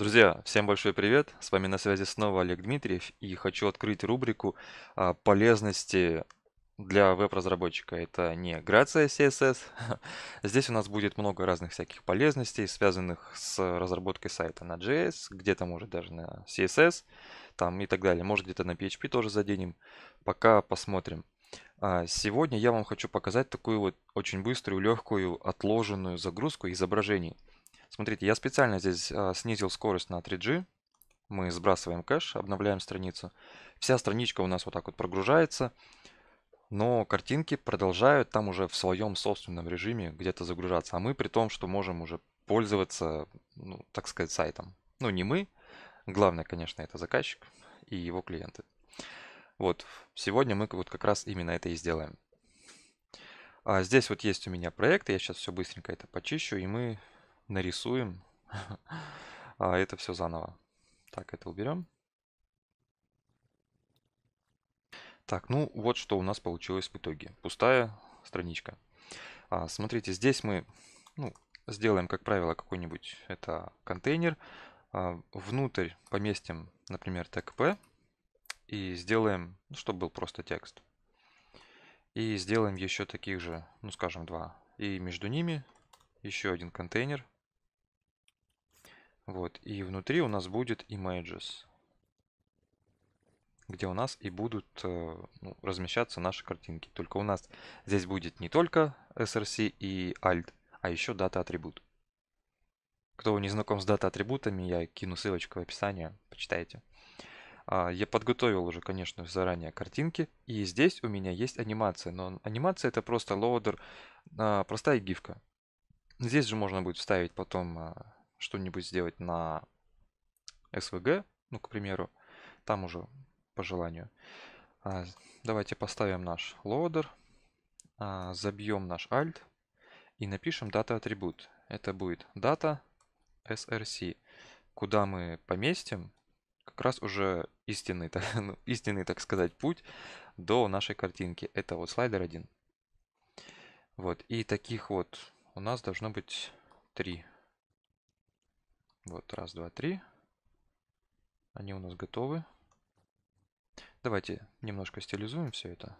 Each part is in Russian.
Друзья, всем большой привет! С вами на связи снова Олег Дмитриев и хочу открыть рубрику а, полезности для веб-разработчика. Это не грация CSS. Здесь у нас будет много разных всяких полезностей, связанных с разработкой сайта на JS, где-то может даже на CSS там и так далее. Может где-то на PHP тоже заденем. Пока посмотрим. А, сегодня я вам хочу показать такую вот очень быструю, легкую, отложенную загрузку изображений. Смотрите, я специально здесь а, снизил скорость на 3G. Мы сбрасываем кэш, обновляем страницу. Вся страничка у нас вот так вот прогружается. Но картинки продолжают там уже в своем собственном режиме где-то загружаться. А мы при том, что можем уже пользоваться, ну, так сказать, сайтом. Ну, не мы. Главное, конечно, это заказчик и его клиенты. Вот, сегодня мы вот как раз именно это и сделаем. А здесь вот есть у меня проект, я сейчас все быстренько это почищу, и мы нарисуем а это все заново. Так, это уберем. Так, ну вот что у нас получилось в итоге. Пустая страничка. А, смотрите, здесь мы ну, сделаем, как правило, какой-нибудь это контейнер. А, внутрь поместим, например, ТКП. И сделаем, ну, чтобы был просто текст. И сделаем еще таких же, ну скажем, два. И между ними еще один контейнер. Вот, и внутри у нас будет images, где у нас и будут э, ну, размещаться наши картинки. Только у нас здесь будет не только src и alt, а еще дата атрибут. Кто не знаком с дата атрибутами, я кину ссылочку в описании, почитайте. А, я подготовил уже, конечно, заранее картинки. И здесь у меня есть анимация. Но анимация это просто лоудер, а, простая гифка. Здесь же можно будет вставить потом а, что-нибудь сделать на SVG, ну, к примеру, там уже по желанию. А, давайте поставим наш loader, а, забьем наш alt и напишем data атрибут. Это будет data src, куда мы поместим как раз уже истинный, так, ну, истинный, так сказать, путь до нашей картинки. Это вот слайдер 1. Вот, и таких вот у нас должно быть 3. Вот, раз, два, три. Они у нас готовы. Давайте немножко стилизуем все это.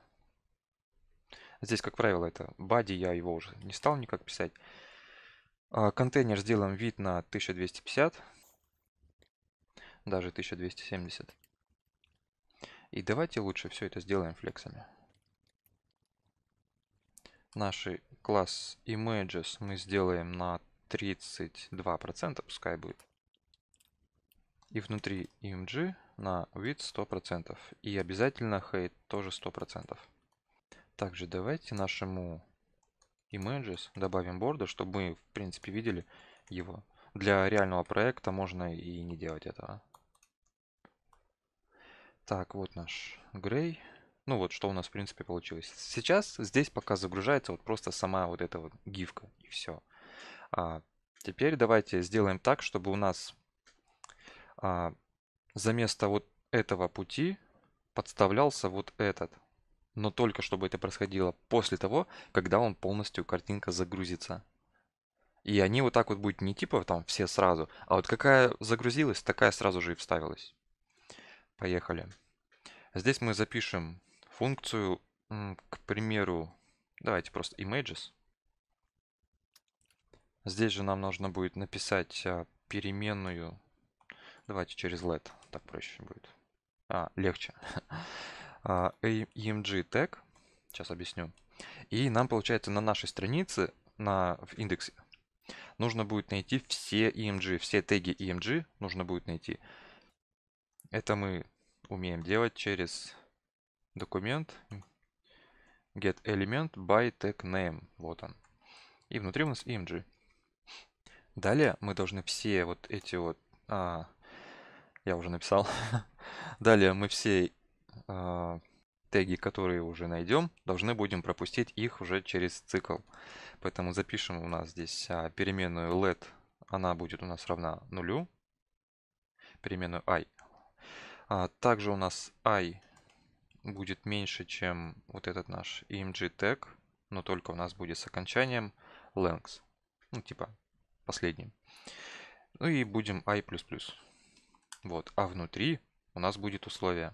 Здесь, как правило, это бади, я его уже не стал никак писать. А, контейнер сделаем вид на 1250, даже 1270. И давайте лучше все это сделаем флексами. Наши класс Images мы сделаем на 32%, процента, пускай будет. И внутри img на вид 100%. процентов. И обязательно height тоже 100%. процентов. Также давайте нашему images добавим борда, чтобы мы в принципе видели его. Для реального проекта можно и не делать этого. Так, вот наш Gray. Ну вот, что у нас в принципе получилось. Сейчас здесь пока загружается вот просто сама вот эта вот гифка и все. А, теперь давайте сделаем так, чтобы у нас а, место вот этого пути подставлялся вот этот. Но только чтобы это происходило после того, когда он полностью картинка загрузится. И они вот так вот будут не типа там все сразу, а вот какая загрузилась, такая сразу же и вставилась. Поехали. Здесь мы запишем функцию, к примеру, давайте просто images. Здесь же нам нужно будет написать а, переменную. Давайте через LED, так проще будет. А, легче. А, EMG tag. Сейчас объясню. И нам, получается, на нашей странице, на, в индексе, нужно будет найти все EMG, все теги EMG нужно будет найти. Это мы умеем делать через документ get element by tag name. Вот он. И внутри у нас EMG. Далее мы должны все вот эти вот... А, я уже написал. Далее мы все а, теги, которые уже найдем, должны будем пропустить их уже через цикл. Поэтому запишем у нас здесь а, переменную let. Она будет у нас равна нулю. Переменную i. А, также у нас i будет меньше, чем вот этот наш img тег, но только у нас будет с окончанием length. Ну, типа последним. Ну и будем i++. Вот, а внутри у нас будет условие,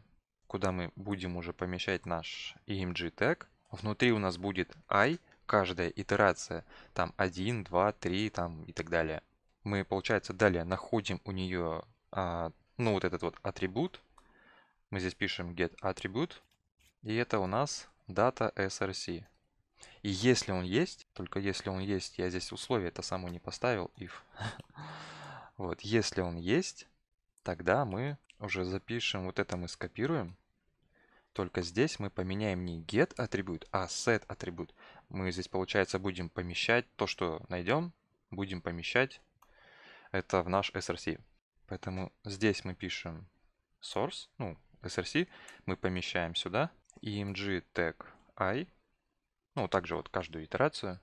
куда мы будем уже помещать наш img e тег. Внутри у нас будет i, каждая итерация, там 1, 2, 3 там и так далее. Мы, получается, далее находим у нее, а, ну, вот этот вот атрибут. Мы здесь пишем get атрибут. и это у нас data src. И если он есть, только если он есть, я здесь условие это само не поставил, if. Вот, если он есть, тогда мы уже запишем, вот это мы скопируем. Только здесь мы поменяем не get атрибут, а set атрибут. Мы здесь, получается, будем помещать то, что найдем, будем помещать это в наш src. Поэтому здесь мы пишем source, ну, src, мы помещаем сюда img e tag i, ну, также вот каждую итерацию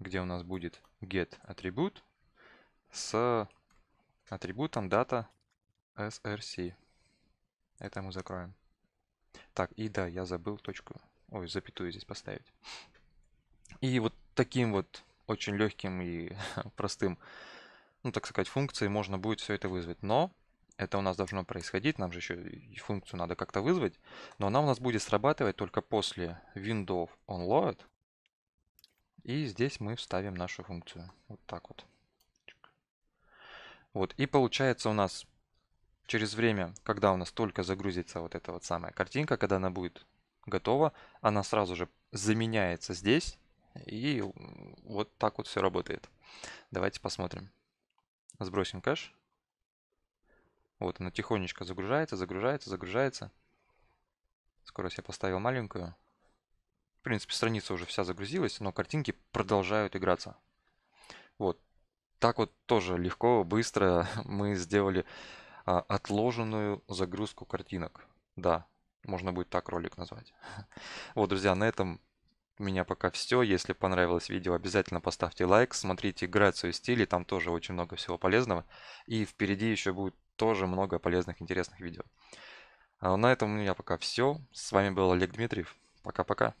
где у нас будет get атрибут с атрибутом data src. Это мы закроем. Так, и да, я забыл точку, ой, запятую здесь поставить. И вот таким вот очень легким и простым, ну так сказать, функцией можно будет все это вызвать. Но это у нас должно происходить, нам же еще и функцию надо как-то вызвать, но она у нас будет срабатывать только после window onload, и здесь мы вставим нашу функцию. Вот так вот. Вот. И получается у нас через время, когда у нас только загрузится вот эта вот самая картинка, когда она будет готова, она сразу же заменяется здесь. И вот так вот все работает. Давайте посмотрим. Сбросим кэш. Вот она тихонечко загружается, загружается, загружается. Скорость я поставил маленькую. В принципе, страница уже вся загрузилась, но картинки продолжают играться. Вот. Так вот тоже легко, быстро мы сделали а, отложенную загрузку картинок. Да, можно будет так ролик назвать. Вот, друзья, на этом у меня пока все. Если понравилось видео, обязательно поставьте лайк, смотрите грацию стилей, там тоже очень много всего полезного. И впереди еще будет тоже много полезных, интересных видео. А на этом у меня пока все. С вами был Олег Дмитриев. Пока-пока.